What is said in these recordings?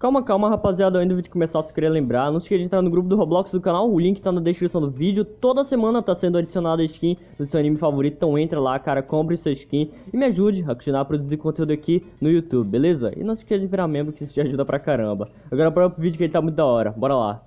Calma, calma, rapaziada, antes de começar, se queria lembrar, não se esqueça de entrar no grupo do Roblox do canal, o link tá na descrição do vídeo. Toda semana tá sendo adicionada skin do seu anime favorito, então entra lá, cara, compre sua skin e me ajude a continuar a produzir conteúdo aqui no YouTube, beleza? E não se esqueça de virar membro que isso te ajuda pra caramba. Agora para o vídeo que ele tá muito da hora, bora lá.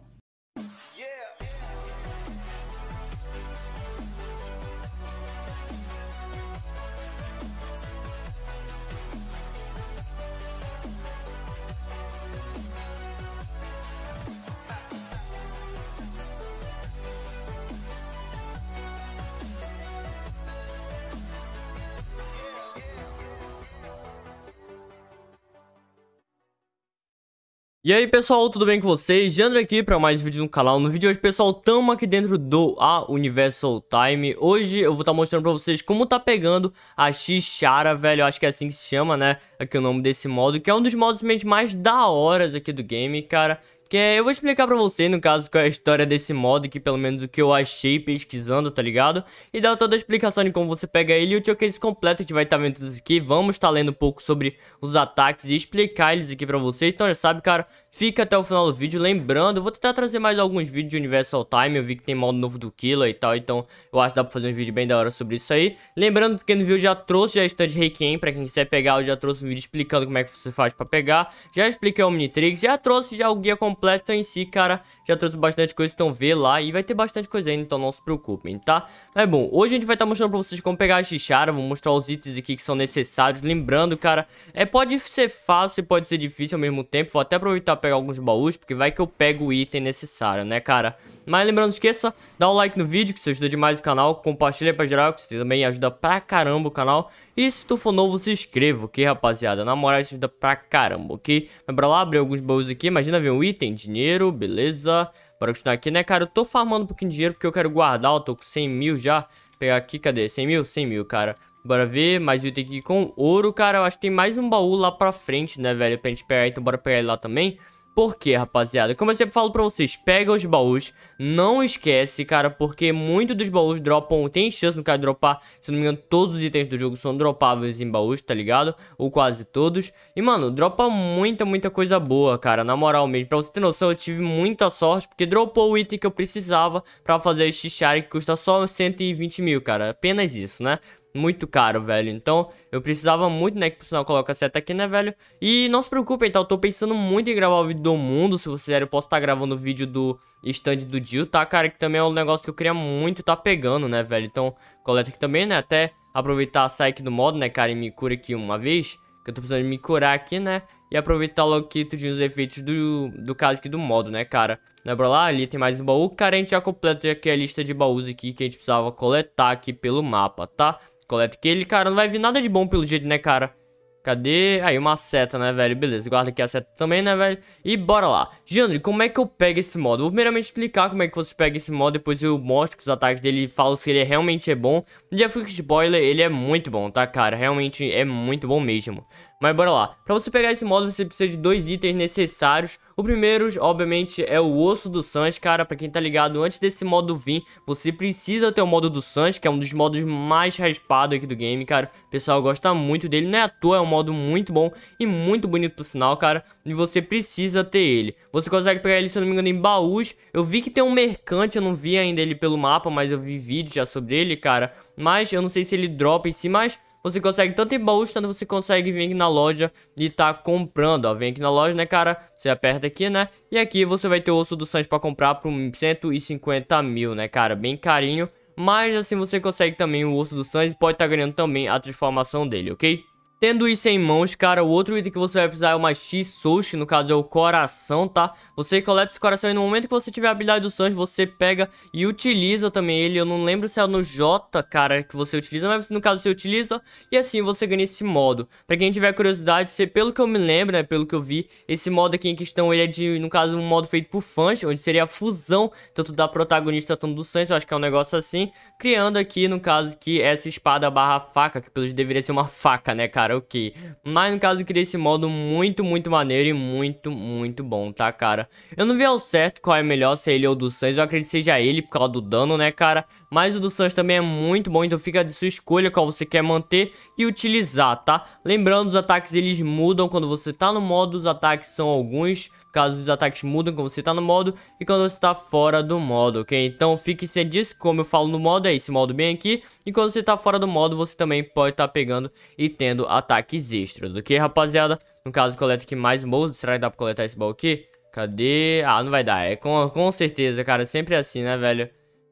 E aí pessoal, tudo bem com vocês? Jandro aqui para mais vídeo no canal. No vídeo de hoje, pessoal, tamo aqui dentro do A Universal Time. Hoje eu vou estar tá mostrando para vocês como tá pegando a Chara velho. Eu acho que é assim que se chama, né? Aqui o nome desse modo, que é um dos modos mais da horas aqui do game, cara. Que é, eu vou explicar pra você, no caso, qual é a história desse modo que pelo menos o que eu achei pesquisando, tá ligado? E dá toda a explicação de como você pega ele e o showcase completo, a gente vai estar tá vendo tudo isso aqui. Vamos estar tá lendo um pouco sobre os ataques e explicar eles aqui pra você. Então já sabe, cara, fica até o final do vídeo. Lembrando, eu vou tentar trazer mais alguns vídeos de Universal Time, eu vi que tem modo novo do Killer e tal, então eu acho que dá pra fazer um vídeo bem da hora sobre isso aí. Lembrando, porque no vídeo já trouxe já stand Requiem, pra quem quiser pegar, eu já trouxe um vídeo explicando como é que você faz pra pegar. Já expliquei o Omnitrix, já trouxe já o guia completo completo em si, cara, já trouxe bastante coisa, então vê lá e vai ter bastante coisa ainda, então não se preocupem, tá? Mas bom, hoje a gente vai estar tá mostrando pra vocês como pegar a Xixara, vou mostrar os itens aqui que são necessários, lembrando, cara, é, pode ser fácil e pode ser difícil ao mesmo tempo, vou até aproveitar pegar alguns baús, porque vai que eu pego o item necessário, né, cara? Mas lembrando, não esqueça, dá o um like no vídeo, que isso ajuda demais o canal, compartilha pra geral, que isso também ajuda pra caramba o canal, e se tu for novo, se inscreva, ok, rapaziada? Na moral, isso ajuda pra caramba, ok? Vai lá, abrir alguns baús aqui, imagina ver um item, tem dinheiro, beleza. Bora continuar aqui, né, cara? Eu tô farmando um pouquinho de dinheiro porque eu quero guardar, ó. tô com 100 mil já. pegar aqui, cadê? 100 mil? 100 mil, cara. Bora ver, Mais item aqui com ouro, cara. Eu acho que tem mais um baú lá pra frente, né, velho? Pra gente pegar, então bora pegar ele lá também. Por quê, rapaziada? Como eu sempre falo pra vocês, pega os baús, não esquece, cara, porque muito dos baús dropam, tem chance no cara de dropar, se não me engano, todos os itens do jogo são dropáveis em baús, tá ligado? Ou quase todos. E, mano, dropa muita, muita coisa boa, cara, na moral mesmo. Pra você ter noção, eu tive muita sorte, porque dropou o item que eu precisava pra fazer a Shari, que custa só 120 mil, cara. Apenas isso, né? muito caro, velho. Então, eu precisava muito, né, que o sinal coloca a seta aqui, né, velho? E não se preocupem, tá? Então, eu tô pensando muito em gravar o vídeo do mundo. Se vocês quiserem, eu posso estar tá gravando o vídeo do stand do Jill, tá, cara? Que também é um negócio que eu queria muito tá pegando, né, velho? Então, coleta aqui também, né? Até aproveitar a aqui do modo, né, cara? E me cura aqui uma vez. Que eu tô precisando me curar aqui, né? E aproveitar logo aqui todos os efeitos do, do caso aqui do modo, né, cara? Né, bora lá? Ali tem mais um baú. Cara, a gente já completa aqui a lista de baús aqui que a gente precisava coletar aqui pelo mapa, tá? Coleta ele, cara, não vai vir nada de bom pelo jeito, né, cara? Cadê? Aí, uma seta, né, velho? Beleza, guarda aqui a seta também, né, velho? E bora lá. Jandri, como é que eu pego esse modo? Vou primeiramente explicar como é que você pega esse modo, depois eu mostro os ataques dele e falo se ele realmente é bom. E a Freak Spoiler, ele é muito bom, tá, cara? Realmente é muito bom mesmo. Mas bora lá. Pra você pegar esse modo você precisa de dois itens necessários. O primeiro, obviamente, é o Osso do Sans, cara. Pra quem tá ligado, antes desse modo vir, você precisa ter o modo do Sans, que é um dos modos mais raspados aqui do game, cara. O pessoal gosta muito dele, não é à toa, é um modo muito bom e muito bonito por sinal, cara. E você precisa ter ele. Você consegue pegar ele, se eu não me engano, em baús. Eu vi que tem um mercante, eu não vi ainda ele pelo mapa, mas eu vi vídeo já sobre ele, cara. Mas eu não sei se ele dropa em si, mas... Você consegue tanto em baús, tanto você consegue vir aqui na loja e tá comprando, ó. Vem aqui na loja, né, cara? Você aperta aqui, né? E aqui você vai ter o osso do Sanji pra comprar por 150 mil, né, cara? Bem carinho. Mas assim você consegue também o osso do Sanji e pode estar tá ganhando também a transformação dele, ok? Tendo isso em mãos, cara, o outro item que você vai precisar é uma X-Sushi, no caso é o coração, tá? Você coleta esse coração e no momento que você tiver a habilidade do Sanji, você pega e utiliza também ele. Eu não lembro se é no J, cara, que você utiliza, mas no caso você utiliza e assim você ganha esse modo. Pra quem tiver curiosidade, se, pelo que eu me lembro, né, pelo que eu vi, esse modo aqui em questão, ele é de, no caso, um modo feito por fãs, onde seria a fusão tanto da protagonista tanto do Sanji, eu acho que é um negócio assim, criando aqui, no caso, que essa espada barra faca, que pelo deveria ser uma faca, né, cara? cara, ok. Mas no caso eu criei esse modo muito, muito maneiro e muito, muito bom, tá, cara? Eu não vi ao certo qual é melhor, se é ele ou o do Sans. Eu acredito que seja ele por causa do dano, né, cara? Mas o do Sans também é muito bom, então fica de sua escolha qual você quer manter e utilizar, tá? Lembrando, os ataques eles mudam quando você tá no modo, os ataques são alguns caso os ataques mudam quando você tá no modo e quando você tá fora do modo, ok? Então fique sem disso, como eu falo no modo, é esse modo bem aqui, e quando você tá fora do modo, você também pode estar tá pegando e tendo ataques extras, ok, rapaziada? No caso, coleta aqui mais modo será que dá pra coletar esse baú aqui? Cadê? Ah, não vai dar, é com, com certeza, cara, sempre assim, né, velho?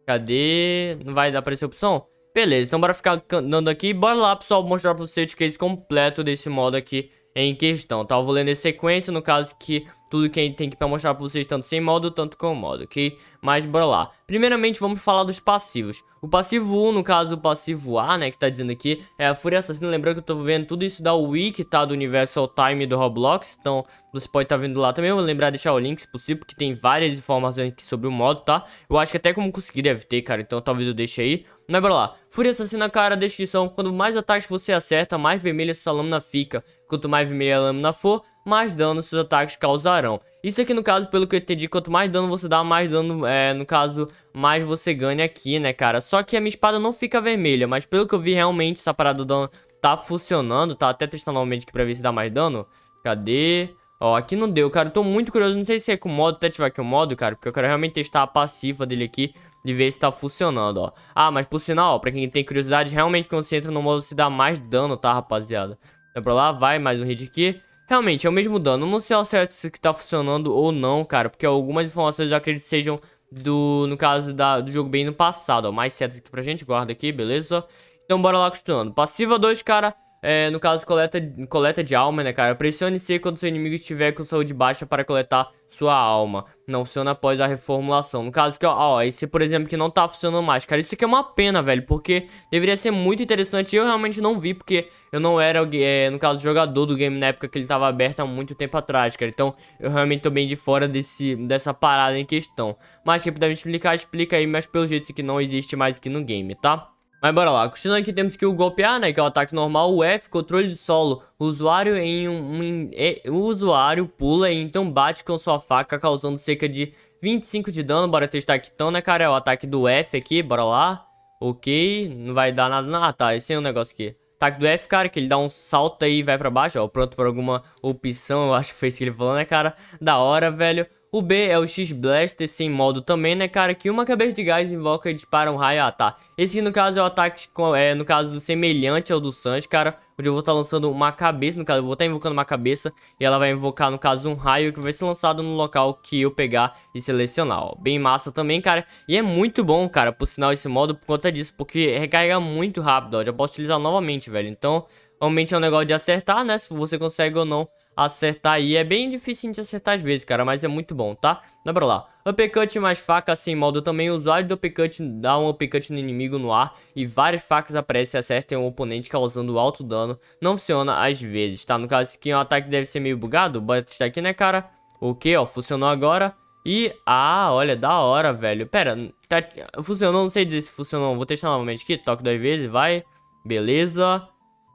Cadê? Não vai dar pra essa opção? Beleza, então bora ficar andando aqui. Bora lá, pessoal, mostrar pra vocês o case completo desse modo aqui em questão, tá? Eu vou ler na sequência, no caso que tudo que a gente tem que mostrar pra vocês, tanto sem modo, tanto com modo, ok? mas bora lá. Primeiramente, vamos falar dos passivos. O passivo 1, no caso, o passivo A, né, que tá dizendo aqui, é a Fúria Assassina. Lembrando que eu tô vendo tudo isso da Wiki, tá, do Universal Time do Roblox, então você pode estar tá vendo lá também. Eu vou lembrar de deixar o link, se possível, porque tem várias informações aqui sobre o modo, tá? Eu acho que até como conseguir deve ter, cara, então talvez eu deixe aí. Mas bora lá. Fúria Assassina, cara, descrição. Quanto mais ataques você acerta, mais vermelha sua lâmina fica. Quanto mais vermelha a lâmina for, mais dano seus ataques causarão. Isso aqui, no caso, pelo que eu entendi, quanto mais dano você dá, mais dano, é, no caso, mais você ganha aqui, né, cara? Só que a minha espada não fica vermelha, mas pelo que eu vi, realmente, essa parada do dano tá funcionando. Tá até testando novamente aqui pra ver se dá mais dano. Cadê? Ó, aqui não deu, cara. Eu tô muito curioso. Não sei se é com o modo, até ativar aqui o modo, cara. Porque eu quero realmente testar a passiva dele aqui de ver se tá funcionando, ó. Ah, mas por sinal, ó, pra quem tem curiosidade, realmente quando você entra no modo, você dá mais dano, tá, rapaziada? Então pra lá, vai, mais um hit aqui. Realmente, é o mesmo dano. Não sei ao certo se tá funcionando ou não, cara. Porque algumas informações eu acredito que sejam do, no caso da, do jogo bem no passado. Ó, mais certas aqui pra gente, guarda aqui, beleza? Então bora lá acostumando. Passiva 2, cara, é, no caso, coleta, coleta de alma, né, cara? Pressione C quando seu inimigo estiver com saúde baixa para coletar sua alma. Não funciona após a reformulação. No caso, que ó, ó, esse, por exemplo, que não tá funcionando mais. Cara, isso aqui é uma pena, velho, porque deveria ser muito interessante. Eu realmente não vi, porque eu não era, é, no caso, jogador do game na época que ele tava aberto há muito tempo atrás, cara. Então, eu realmente tô bem de fora desse, dessa parada em questão. Mas quem puder me explicar, explica aí, mas pelo jeito isso aqui não existe mais aqui no game, tá? Mas bora lá, continuando aqui temos que o golpear, né, que é o ataque normal, o F, controle de solo, o usuário em um, em, é, o usuário pula e então bate com sua faca, causando cerca de 25 de dano, bora testar aqui então, né, cara, é o ataque do F aqui, bora lá, ok, não vai dar nada, ah, tá, esse é um negócio aqui. Ataque do F, cara, que ele dá um salto aí e vai pra baixo, ó, pronto pra alguma opção, eu acho que foi isso que ele falou, né, cara, da hora, velho. O B é o X-Blaster sem modo também, né, cara? Que uma cabeça de gás invoca e dispara um raio. Ah, tá. Esse, no caso, é o ataque, é, no caso, semelhante ao do Sanji, cara. Onde eu vou estar tá lançando uma cabeça, no caso, eu vou estar tá invocando uma cabeça. E ela vai invocar, no caso, um raio que vai ser lançado no local que eu pegar e selecionar, ó. Bem massa também, cara. E é muito bom, cara, por sinal, esse modo por conta disso. Porque recarrega muito rápido, ó. Já posso utilizar novamente, velho. Então, realmente é um negócio de acertar, né? Se você consegue ou não acertar aí. É bem difícil de acertar às vezes, cara, mas é muito bom, tá? Dá pra lá. Uppercut mais faca sem molda também. O usuário do uppercut dá um uppercut no inimigo no ar e várias facas aparecem e acertam o oponente causando alto dano. Não funciona às vezes, tá? No caso que o um ataque deve ser meio bugado, but está aqui, né, cara? O que, ó, funcionou agora. E, ah, olha, da hora, velho. Pera, tá, funcionou, não sei dizer se funcionou. Vou testar novamente aqui, toque duas vezes, vai. Beleza.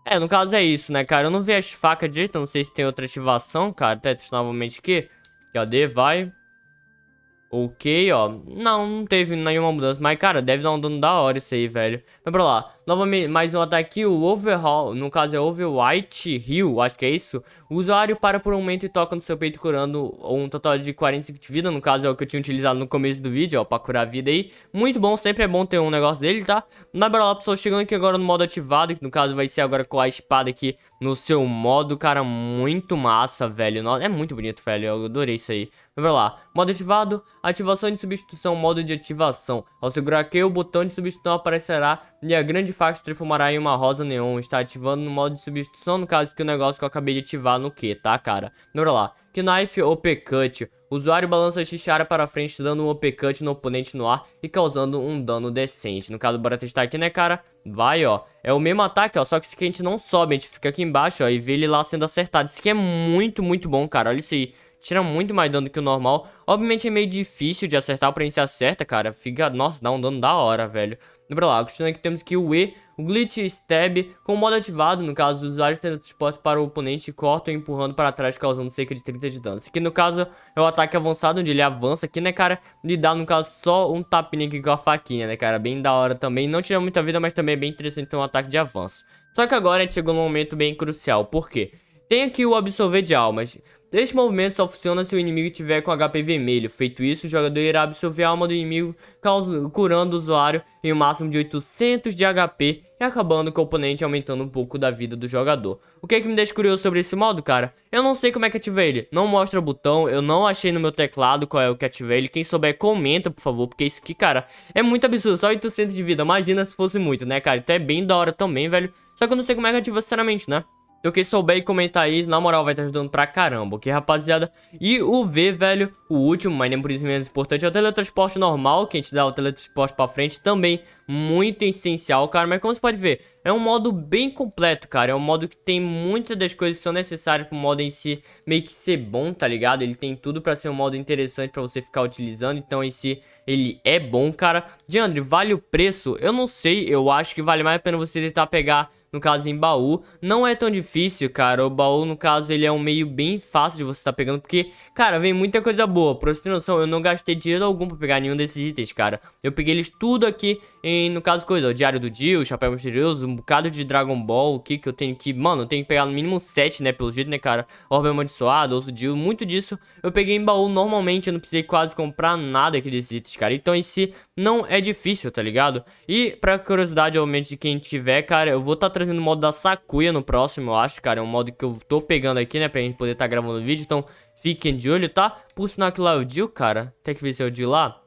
É, no caso é isso, né, cara? Eu não vi as facas direito, não sei se tem outra ativação, cara. Tetris novamente aqui. Cadê? Vai. Ok, ó. Não, não teve nenhuma mudança. Mas, cara, deve dar um dano da hora isso aí, velho. Mas, pra lá. Novamente, mais um ataque, o Overhaul, no caso é Overwhite Hill, acho que é isso. O usuário para por um momento e toca no seu peito curando um total de 45 de vida, no caso é o que eu tinha utilizado no começo do vídeo, ó, pra curar a vida aí. Muito bom, sempre é bom ter um negócio dele, tá? mas bora lá pessoal, chegando aqui agora no modo ativado, que no caso vai ser agora com a espada aqui no seu modo, cara, muito massa, velho. É muito bonito, velho, eu adorei isso aí. Vamos lá, modo ativado, ativação de substituição, modo de ativação. Ao segurar aqui o botão de substituição aparecerá e a grande faixa trifumará em uma rosa neon está ativando no modo de substituição no caso que o é negócio que eu acabei de ativar no que tá, cara? Bora lá. Knife OP Cut. O usuário balança a x para frente dando um OP Cut no oponente no ar e causando um dano decente. No caso, bora testar aqui, né, cara? Vai, ó. É o mesmo ataque, ó, só que esse aqui a gente não sobe, a gente fica aqui embaixo, ó, e vê ele lá sendo acertado. Isso aqui é muito, muito bom, cara. Olha isso aí tira muito mais dano que o normal. Obviamente é meio difícil de acertar, porém se acerta, cara, fica... Nossa, dá um dano da hora, velho. Bora lá, continuando aqui, temos que o E, o Glitch Stab, com o modo ativado, no caso, os usuários tendo transporte para o oponente cortam empurrando para trás, causando cerca de 30 de dano. Isso aqui, no caso, é o ataque avançado, onde ele avança aqui, né, cara, e dá, no caso, só um tapinha aqui com a faquinha, né, cara, bem da hora também, não tira muita vida, mas também é bem interessante ter um ataque de avanço. Só que agora a gente chegou num momento bem crucial, por quê? Tem aqui o absorver de almas. Este movimento só funciona se o inimigo tiver com HP vermelho. Feito isso, o jogador irá absorver a alma do inimigo, curando o usuário em um máximo de 800 de HP e acabando com o oponente aumentando um pouco da vida do jogador. O que é que me deixa curioso sobre esse modo, cara? Eu não sei como é que ativei ele. Não mostra o botão, eu não achei no meu teclado qual é o que ativei ele. Quem souber, comenta, por favor, porque isso aqui, cara, é muito absurdo. Só 800 de vida, imagina se fosse muito, né, cara? Então é bem da hora também, velho. Só que eu não sei como é que ativa, sinceramente, né? Então quem souber e comentar aí, na moral, vai estar ajudando pra caramba, ok, rapaziada? E o V, velho, o último, mas nem por isso menos é importante, é o teletransporte normal, que a gente dá o teletransporte pra frente também muito essencial, cara. Mas como você pode ver, é um modo bem completo, cara. É um modo que tem muitas das coisas que são necessárias pro modo em si meio que ser bom, tá ligado? Ele tem tudo pra ser um modo interessante pra você ficar utilizando. Então, em si, ele é bom, cara. Diandre, vale o preço? Eu não sei. Eu acho que vale mais a pena você tentar pegar no caso em baú, não é tão difícil, cara, o baú, no caso, ele é um meio bem fácil de você estar tá pegando, porque, cara, vem muita coisa boa, pra você ter noção, eu não gastei dinheiro algum pra pegar nenhum desses itens, cara, eu peguei eles tudo aqui em no caso, coisa, o Diário do Dia, o Chapéu Misterioso, um bocado de Dragon Ball, o que que eu tenho que. Mano, eu tenho que pegar no mínimo 7, né? Pelo jeito, né, cara? Orbe Amaldiçoado, Osso Dio, muito disso eu peguei em baú normalmente, eu não precisei quase comprar nada aqui desses itens, cara. Então, esse não é difícil, tá ligado? E, pra curiosidade, obviamente, de quem tiver, cara, eu vou estar tá trazendo o modo da Sakuya no próximo, eu acho, cara. É um modo que eu tô pegando aqui, né? Pra gente poder estar tá gravando o vídeo. Então, fiquem de olho, tá? Por sinal que lá é o Dio, cara. Tem que ver se é o Dio lá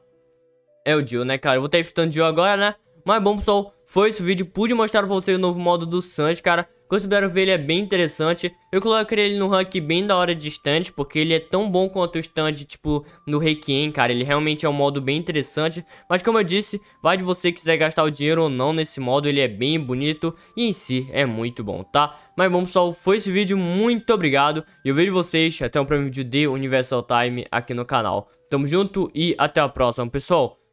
é o Jill, né, cara? Eu vou estar enfrentando o Jill agora, né? Mas bom, pessoal, foi esse vídeo. Pude mostrar pra vocês o novo modo do Sanji, cara. Considero ver ele é bem interessante. Eu coloquei ele no rank bem da hora de stand, porque ele é tão bom quanto o stand, tipo, no Requiem, cara. Ele realmente é um modo bem interessante. Mas como eu disse, vai de você quiser gastar o dinheiro ou não nesse modo. Ele é bem bonito e em si é muito bom, tá? Mas bom, pessoal, foi esse vídeo. Muito obrigado. E eu vejo vocês até um próximo vídeo de Universal Time aqui no canal. Tamo junto e até a próxima, pessoal.